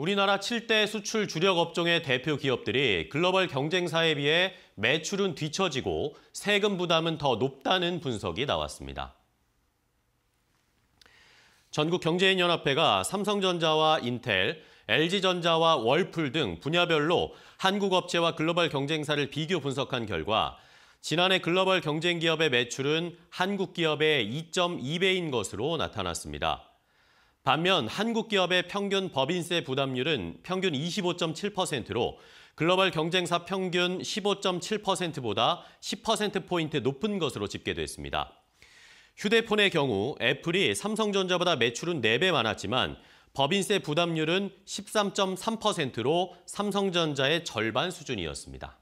우리나라 7대 수출 주력 업종의 대표 기업들이 글로벌 경쟁사에 비해 매출은 뒤처지고 세금 부담은 더 높다는 분석이 나왔습니다. 전국경제인연합회가 삼성전자와 인텔, LG전자와 월풀 등 분야별로 한국 업체와 글로벌 경쟁사를 비교 분석한 결과 지난해 글로벌 경쟁 기업의 매출은 한국 기업의 2.2배인 것으로 나타났습니다. 반면 한국 기업의 평균 법인세 부담률은 평균 25.7%로 글로벌 경쟁사 평균 15.7%보다 10%포인트 높은 것으로 집계됐습니다. 휴대폰의 경우 애플이 삼성전자보다 매출은 4배 많았지만 법인세 부담률은 13.3%로 삼성전자의 절반 수준이었습니다.